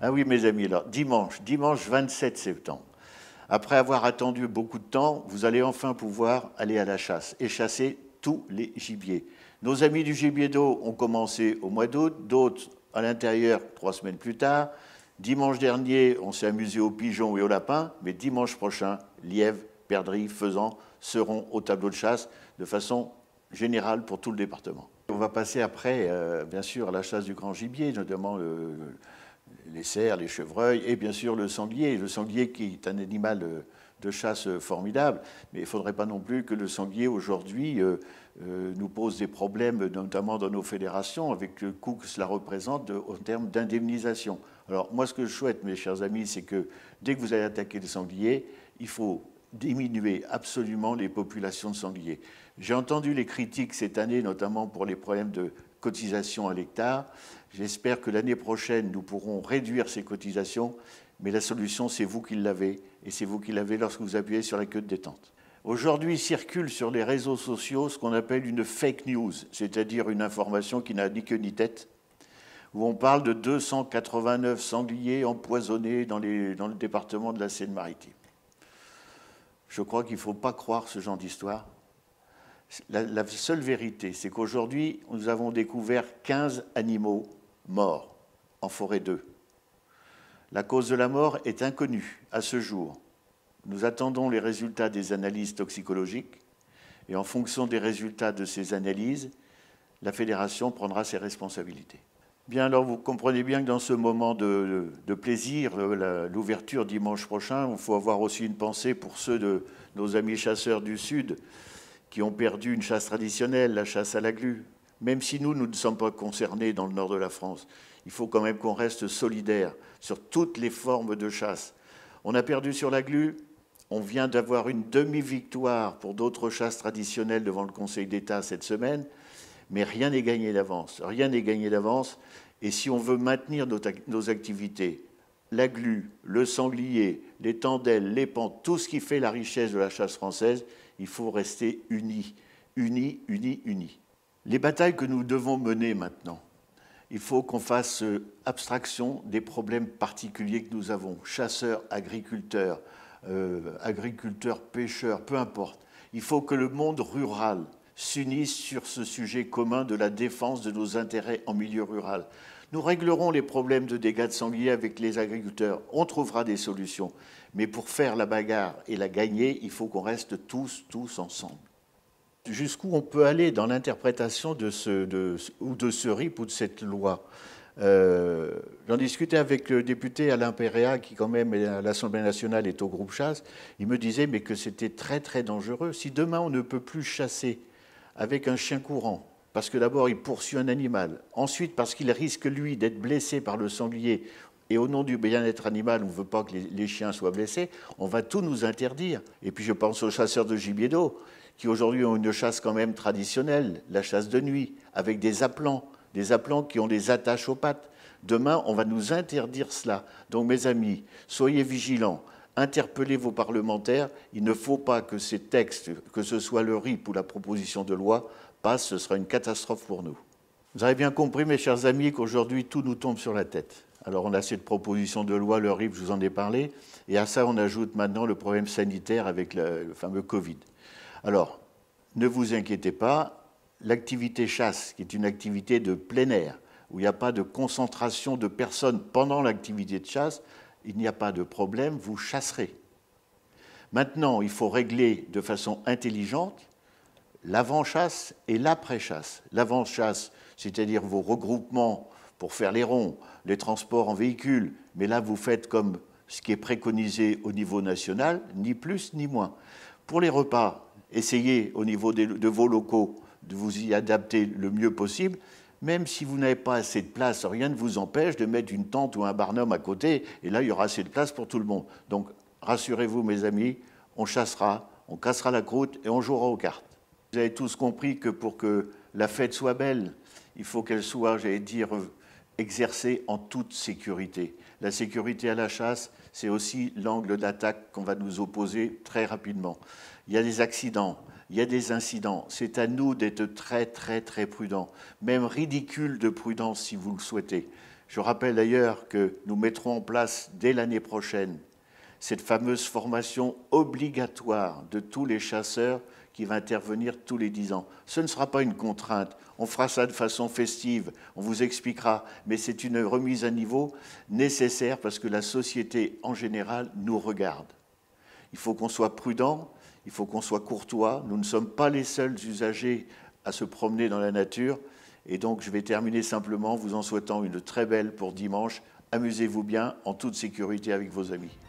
Ah oui, mes amis, alors, dimanche, dimanche 27 septembre. Après avoir attendu beaucoup de temps, vous allez enfin pouvoir aller à la chasse et chasser tous les gibiers. Nos amis du gibier d'eau ont commencé au mois d'août, d'autres à l'intérieur trois semaines plus tard. Dimanche dernier, on s'est amusé aux pigeons et aux lapins, mais dimanche prochain, lièvres, perdrix, faisans seront au tableau de chasse de façon générale pour tout le département. On va passer après, euh, bien sûr, à la chasse du grand gibier, notamment euh, les cerfs, les chevreuils et bien sûr le sanglier. Le sanglier qui est un animal euh, de chasse euh, formidable, mais il ne faudrait pas non plus que le sanglier aujourd'hui euh, nous pose des problèmes, notamment dans nos fédérations, avec le coût que cela représente en termes d'indemnisation. Alors moi ce que je souhaite, mes chers amis, c'est que dès que vous allez attaquer le sanglier, il faut diminuer absolument les populations de sangliers. J'ai entendu les critiques cette année, notamment pour les problèmes de cotisations à l'hectare. J'espère que l'année prochaine, nous pourrons réduire ces cotisations, mais la solution, c'est vous qui l'avez, et c'est vous qui l'avez lorsque vous appuyez sur la queue de détente. Aujourd'hui circule sur les réseaux sociaux ce qu'on appelle une fake news, c'est-à-dire une information qui n'a ni queue ni tête, où on parle de 289 sangliers empoisonnés dans, les, dans le département de la Seine-Maritime. Je crois qu'il ne faut pas croire ce genre d'histoire. La, seule vérité, c'est qu'aujourd'hui, nous avons découvert 15 animaux morts en forêt 2. La cause de la mort est inconnue à ce jour. Nous attendons les résultats des analyses toxicologiques et en fonction des résultats de ces analyses, la fédération prendra ses responsabilités. Bien, alors vous comprenez bien que dans ce moment de plaisir, euh, l'ouverture dimanche prochain, il faut avoir aussi une pensée pour ceux de nos amis chasseurs du Sud qui ont perdu une chasse traditionnelle, la chasse à la glu. Même si nous, nous ne sommes pas concernés dans le nord de la France, il faut quand même qu'on reste solidaire sur toutes les formes de chasse. On a perdu sur la glu, on vient d'avoir une demi-victoire pour d'autres chasses traditionnelles devant le Conseil d'État cette semaine, mais rien n'est gagné d'avance. Rien n'est gagné d'avance. Et si on veut maintenir nos activités, la glu, le sanglier, les tendelles, les pans, tout ce qui fait la richesse de la chasse française, il faut rester unis, unis, unis, unis. Les batailles que nous devons mener maintenant, il faut qu'on fasse euh, abstraction des problèmes particuliers que nous avons, chasseurs, agriculteurs, euh, agriculteurs, pêcheurs, peu importe. Il faut que le monde rural s'unissent sur ce sujet commun de la défense de nos intérêts en milieu rural. Nous réglerons les problèmes de dégâts de sangliers avec les agriculteurs, on trouvera des solutions. Mais pour faire la bagarre et la gagner, il faut qu'on reste tous, tous ensemble. Jusqu'où on peut aller dans l'interprétation de ce, ou de ce RIP ou de cette loi euh, J'en discutais avec le député Alain Perrea, qui quand même à l'Assemblée nationale est au groupe chasse. Il me disait mais que c'était très très dangereux. Si demain on ne peut plus chasser avec un chien courant, parce que d'abord il poursuit un animal, ensuite parce qu'il risque lui d'être blessé par le sanglier, et au nom du bien-être animal, on ne veut pas que les, chiens soient blessés, on va tout nous interdire. Et puis je pense aux chasseurs de gibier d'eau, qui aujourd'hui ont une chasse quand même traditionnelle, la chasse de nuit, avec des aplants, des aplants qui ont des attaches aux pattes. Demain, on va nous interdire cela. Donc mes amis, soyez vigilants, interpellez vos parlementaires. Il ne faut pas que ces textes, que ce soit le RIP ou la proposition de loi, passent. Ce sera une catastrophe pour nous. Vous avez bien compris, mes chers amis, qu'aujourd'hui, tout nous tombe sur la tête. Alors, on a cette proposition de loi, le RIP, je vous en ai parlé. Et à ça, on ajoute maintenant le problème sanitaire avec le fameux Covid. Alors, ne vous inquiétez pas, l'activité chasse, qui est une activité de plein air, où il n'y a pas de concentration de personnes pendant l'activité de chasse, il n'y a pas de problème, vous chasserez. Maintenant, il faut régler de façon intelligente l'avant-chasse et l'après-chasse. L'avant-chasse, c'est-à-dire vos regroupements pour faire les ronds, les transports en véhicule, mais là, vous faites comme ce qui est préconisé au niveau national, ni plus ni moins. Pour les repas, essayez au niveau de vos locaux de vous y adapter le mieux possible, même si vous n'avez pas assez de place, rien ne vous empêche de mettre une tente ou un barnum à côté, et là, il y aura assez de place pour tout le monde. Donc, rassurez-vous, mes amis, on chassera, on cassera la croûte et on jouera aux cartes. Vous avez tous compris que pour que la fête soit belle, il faut qu'elle soit, j'allais dire, exercée en toute sécurité. La sécurité à la chasse, c'est aussi l'angle d'attaque qu'on va nous opposer très rapidement. Il y a des accidents, il y a des incidents. C'est à nous d'être très, très, très prudents, même ridicule de prudence si vous le souhaitez. Je rappelle d'ailleurs que nous mettrons en place dès l'année prochaine cette fameuse formation obligatoire de tous les chasseurs qui va intervenir tous les dix ans. Ce ne sera pas une contrainte. On fera ça de façon festive, on vous expliquera, mais c'est une remise à niveau nécessaire parce que la société en général nous regarde. Il faut qu'on soit prudent, il faut qu'on soit courtois. Nous ne sommes pas les seuls usagers à se promener dans la nature. Et donc, je vais terminer simplement vous en souhaitant une très belle pour dimanche. Amusez-vous bien en toute sécurité avec vos amis.